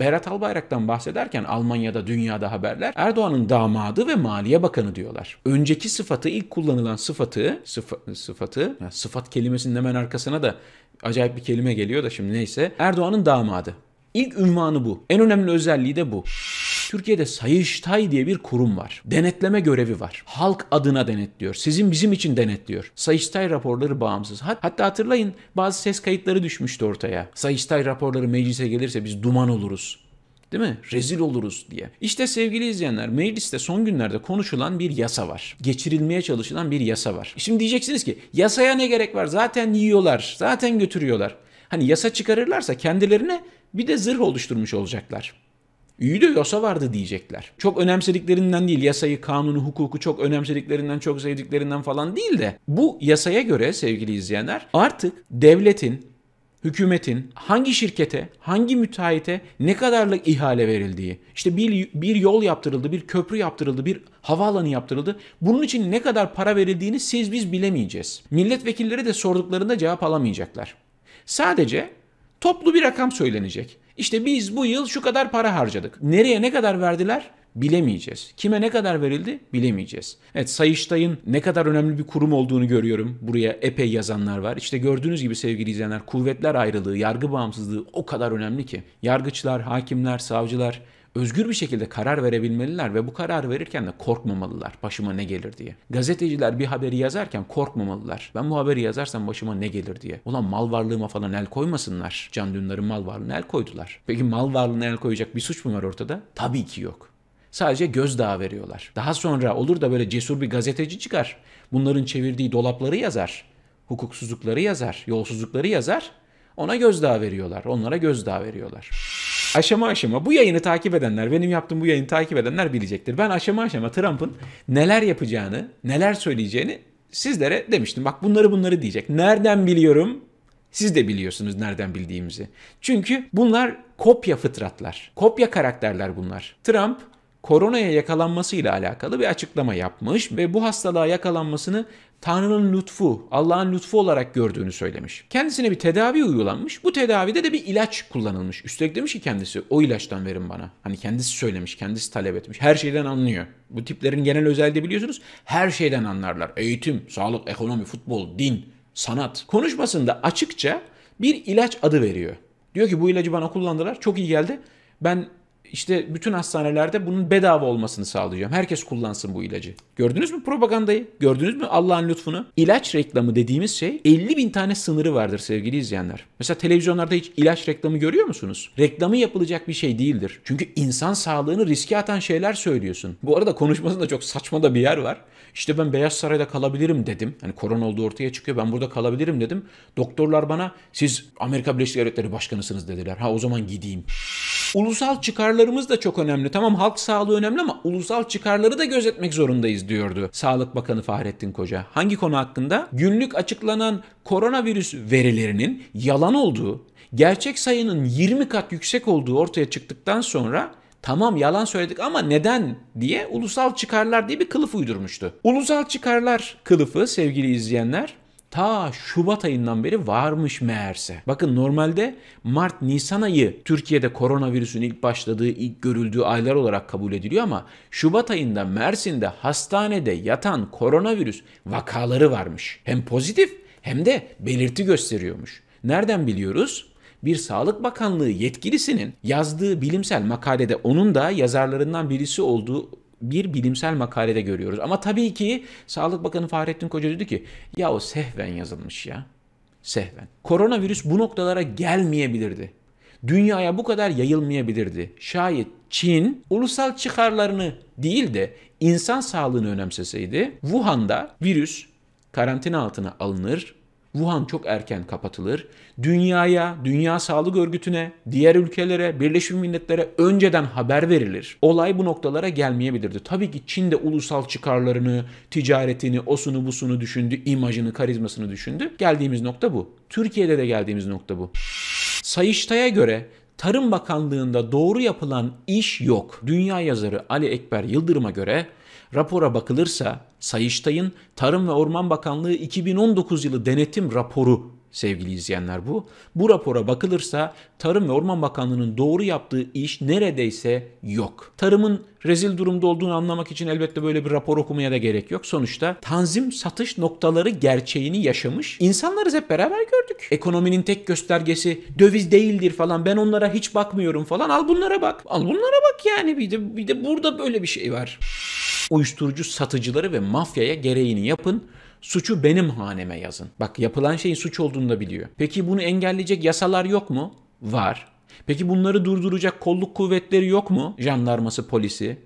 Berat Albayrak'tan bahsederken Almanya'da dünyada haberler Erdoğan'ın damadı ve maliye bakanı diyorlar. Önceki sıfatı ilk kullanılan sıfatı sıfa, sıfatı sıfat kelimesinin hemen arkasına da acayip bir kelime geliyor da şimdi neyse Erdoğan'ın damadı. İlk ünvanı bu. En önemli özelliği de bu. Türkiye'de Sayıştay diye bir kurum var. Denetleme görevi var. Halk adına denetliyor. Sizin bizim için denetliyor. Sayıştay raporları bağımsız. Hatta hatırlayın bazı ses kayıtları düşmüştü ortaya. Sayıştay raporları meclise gelirse biz duman oluruz. Değil mi? Rezil oluruz diye. İşte sevgili izleyenler mecliste son günlerde konuşulan bir yasa var. Geçirilmeye çalışılan bir yasa var. Şimdi diyeceksiniz ki yasaya ne gerek var? Zaten yiyorlar. Zaten götürüyorlar. Hani yasa çıkarırlarsa kendilerine bir de zırh oluşturmuş olacaklar. İyi de yasa vardı diyecekler. Çok önemsediklerinden değil, yasayı, kanunu, hukuku çok önemsediklerinden, çok sevdiklerinden falan değil de bu yasaya göre sevgili izleyenler artık devletin, hükümetin hangi şirkete, hangi müteahhite ne kadarlık ihale verildiği, işte bir, bir yol yaptırıldı, bir köprü yaptırıldı, bir havaalanı yaptırıldı. Bunun için ne kadar para verildiğini siz biz bilemeyeceğiz. Milletvekilleri de sorduklarında cevap alamayacaklar. Sadece toplu bir rakam söylenecek. İşte biz bu yıl şu kadar para harcadık. Nereye ne kadar verdiler? bilemeyeceğiz. Kime ne kadar verildi bilemeyeceğiz. Evet Sayıştay'ın ne kadar önemli bir kurum olduğunu görüyorum. Buraya epey yazanlar var. İşte gördüğünüz gibi sevgili izleyenler kuvvetler ayrılığı, yargı bağımsızlığı o kadar önemli ki. Yargıçlar, hakimler, savcılar özgür bir şekilde karar verebilmeliler ve bu karar verirken de korkmamalılar başıma ne gelir diye. Gazeteciler bir haberi yazarken korkmamalılar. Ben bu haberi yazarsam başıma ne gelir diye. Ulan mal varlığıma falan el koymasınlar. Can Dündar'ın mal varlığına el koydular. Peki mal varlığına el koyacak bir suç mu var ortada? Tabii ki yok. Sadece gözdağı veriyorlar. Daha sonra olur da böyle cesur bir gazeteci çıkar. Bunların çevirdiği dolapları yazar. Hukuksuzlukları yazar, yolsuzlukları yazar. Ona gözdağı veriyorlar, onlara gözdağı veriyorlar aşama aşama bu yayını takip edenler, benim yaptığım bu yayını takip edenler bilecektir. Ben aşama aşama Trump'ın neler yapacağını, neler söyleyeceğini sizlere demiştim. Bak bunları bunları diyecek. Nereden biliyorum? Siz de biliyorsunuz nereden bildiğimizi. Çünkü bunlar kopya fıtratlar. Kopya karakterler bunlar. Trump koronaya yakalanmasıyla alakalı bir açıklama yapmış ve bu hastalığa yakalanmasını Tanrı'nın lütfu, Allah'ın lütfu olarak gördüğünü söylemiş. Kendisine bir tedavi uygulanmış. Bu tedavide de bir ilaç kullanılmış. Üstelik demiş ki kendisi o ilaçtan verin bana. Hani kendisi söylemiş, kendisi talep etmiş. Her şeyden anlıyor. Bu tiplerin genel özelliği biliyorsunuz. Her şeyden anlarlar. Eğitim, sağlık, ekonomi, futbol, din, sanat. Konuşmasında açıkça bir ilaç adı veriyor. Diyor ki bu ilacı bana kullandılar. Çok iyi geldi. Ben işte bütün hastanelerde bunun bedava olmasını sağlayacağım. Herkes kullansın bu ilacı. Gördünüz mü propagandayı? Gördünüz mü Allah'ın lütfunu? İlaç reklamı dediğimiz şey 50 bin tane sınırı vardır sevgili izleyenler. Mesela televizyonlarda hiç ilaç reklamı görüyor musunuz? Reklamı yapılacak bir şey değildir. Çünkü insan sağlığını riske atan şeyler söylüyorsun. Bu arada konuşmasında çok saçma da bir yer var. İşte ben Beyaz Saray'da kalabilirim dedim. Hani korona olduğu ortaya çıkıyor. Ben burada kalabilirim dedim. Doktorlar bana siz Amerika Birleşik Devletleri Başkanısınız dediler. Ha o zaman gideyim. Ulusal çıkarlarımız da çok önemli. Tamam halk sağlığı önemli ama ulusal çıkarları da gözetmek zorundayız diyordu Sağlık Bakanı Fahrettin Koca. Hangi konu hakkında? Günlük açıklanan koronavirüs verilerinin yalan olduğu, gerçek sayının 20 kat yüksek olduğu ortaya çıktıktan sonra tamam yalan söyledik ama neden diye ulusal çıkarlar diye bir kılıf uydurmuştu. Ulusal çıkarlar kılıfı sevgili izleyenler ta Şubat ayından beri varmış meğerse. Bakın normalde Mart Nisan ayı Türkiye'de koronavirüsün ilk başladığı, ilk görüldüğü aylar olarak kabul ediliyor ama Şubat ayında Mersin'de hastanede yatan koronavirüs vakaları varmış. Hem pozitif hem de belirti gösteriyormuş. Nereden biliyoruz? bir Sağlık Bakanlığı yetkilisinin yazdığı bilimsel makalede onun da yazarlarından birisi olduğu bir bilimsel makalede görüyoruz. Ama tabii ki Sağlık Bakanı Fahrettin Koca dedi ki ya o sehven yazılmış ya. Sehven. Koronavirüs bu noktalara gelmeyebilirdi. Dünyaya bu kadar yayılmayabilirdi. Şayet Çin ulusal çıkarlarını değil de insan sağlığını önemseseydi Wuhan'da virüs karantina altına alınır Wuhan çok erken kapatılır. Dünyaya, Dünya Sağlık Örgütü'ne, diğer ülkelere, Birleşmiş Milletler'e önceden haber verilir. Olay bu noktalara gelmeyebilirdi. Tabii ki Çin de ulusal çıkarlarını, ticaretini, osunu busunu düşündü, imajını, karizmasını düşündü. Geldiğimiz nokta bu. Türkiye'de de geldiğimiz nokta bu. Sayıştay'a göre Tarım Bakanlığı'nda doğru yapılan iş yok. Dünya yazarı Ali Ekber Yıldırım'a göre rapora bakılırsa Sayıştay'ın Tarım ve Orman Bakanlığı 2019 yılı denetim raporu sevgili izleyenler bu. Bu rapora bakılırsa Tarım ve Orman Bakanlığı'nın doğru yaptığı iş neredeyse yok. Tarımın rezil durumda olduğunu anlamak için elbette böyle bir rapor okumaya da gerek yok. Sonuçta tanzim satış noktaları gerçeğini yaşamış. İnsanlarız hep beraber gördük. Ekonominin tek göstergesi döviz değildir falan. Ben onlara hiç bakmıyorum falan. Al bunlara bak. Al bunlara bak yani. Bir de bir de burada böyle bir şey var. Uyuşturucu satıcıları ve mafyaya gereğini yapın. Suçu benim haneme yazın. Bak yapılan şeyin suç olduğunu da biliyor. Peki bunu engelleyecek yasalar yok mu? Var. Peki bunları durduracak kolluk kuvvetleri yok mu? Jandarması, polisi?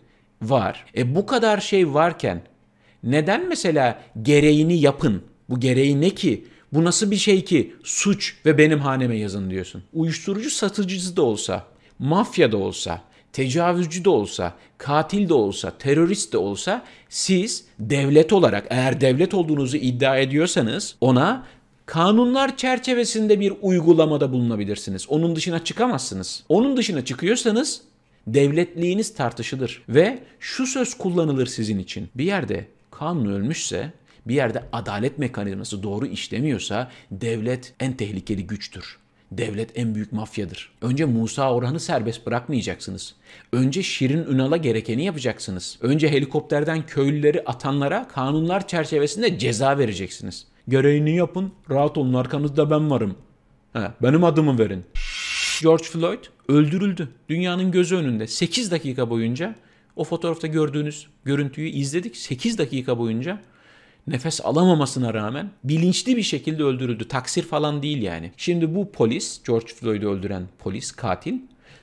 Var. E bu kadar şey varken neden mesela gereğini yapın? Bu gereği ne ki? Bu nasıl bir şey ki suç ve benim haneme yazın diyorsun. Uyuşturucu satıcısı da olsa, mafya da olsa, tecavüzcü de olsa, katil de olsa, terörist de olsa siz devlet olarak eğer devlet olduğunuzu iddia ediyorsanız ona kanunlar çerçevesinde bir uygulamada bulunabilirsiniz. Onun dışına çıkamazsınız. Onun dışına çıkıyorsanız devletliğiniz tartışılır ve şu söz kullanılır sizin için. Bir yerde kanun ölmüşse bir yerde adalet mekanizması doğru işlemiyorsa devlet en tehlikeli güçtür. Devlet en büyük mafyadır. Önce Musa Orhan'ı serbest bırakmayacaksınız. Önce Şirin Ünal'a gerekeni yapacaksınız. Önce helikopterden köylüleri atanlara kanunlar çerçevesinde ceza vereceksiniz. Gereğini yapın, rahat olun arkanızda ben varım. He, benim adımı verin. George Floyd öldürüldü. Dünyanın gözü önünde 8 dakika boyunca o fotoğrafta gördüğünüz görüntüyü izledik. 8 dakika boyunca nefes alamamasına rağmen bilinçli bir şekilde öldürüldü. Taksir falan değil yani. Şimdi bu polis, George Floyd'u öldüren polis, katil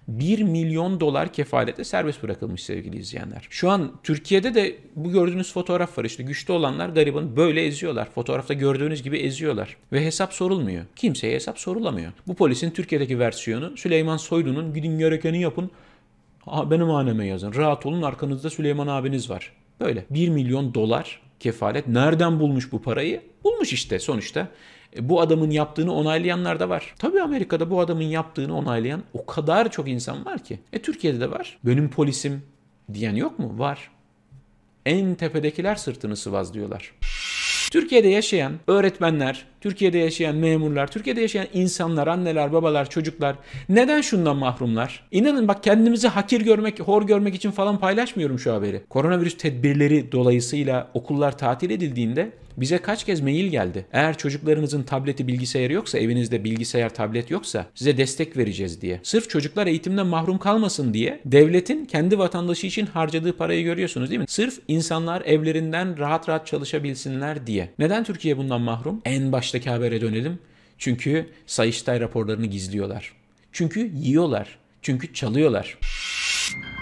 1 milyon dolar kefalete serbest bırakılmış sevgili izleyenler. Şu an Türkiye'de de bu gördüğünüz fotoğraf var işte güçlü olanlar garibanı böyle eziyorlar. Fotoğrafta gördüğünüz gibi eziyorlar ve hesap sorulmuyor. Kimseye hesap sorulamıyor. Bu polisin Türkiye'deki versiyonu Süleyman Soylu'nun gidin gerekeni yapın benim haneme yazın. Rahat olun arkanızda Süleyman abiniz var. Böyle 1 milyon dolar kefalet. Nereden bulmuş bu parayı? Bulmuş işte sonuçta. E, bu adamın yaptığını onaylayanlar da var. Tabii Amerika'da bu adamın yaptığını onaylayan o kadar çok insan var ki. E Türkiye'de de var. Benim polisim diyen yok mu? Var. En tepedekiler sırtını sıvazlıyorlar. diyorlar. Türkiye'de yaşayan öğretmenler, Türkiye'de yaşayan memurlar, Türkiye'de yaşayan insanlar, anneler, babalar, çocuklar neden şundan mahrumlar? İnanın bak kendimizi hakir görmek, hor görmek için falan paylaşmıyorum şu haberi. Koronavirüs tedbirleri dolayısıyla okullar tatil edildiğinde bize kaç kez mail geldi. Eğer çocuklarınızın tableti bilgisayarı yoksa evinizde bilgisayar tablet yoksa size destek vereceğiz diye. Sırf çocuklar eğitimden mahrum kalmasın diye devletin kendi vatandaşı için harcadığı parayı görüyorsunuz değil mi? Sırf insanlar evlerinden rahat rahat çalışabilsinler diye. Neden Türkiye bundan mahrum? En baştaki habere dönelim. Çünkü Sayıştay raporlarını gizliyorlar. Çünkü yiyorlar. Çünkü çalıyorlar.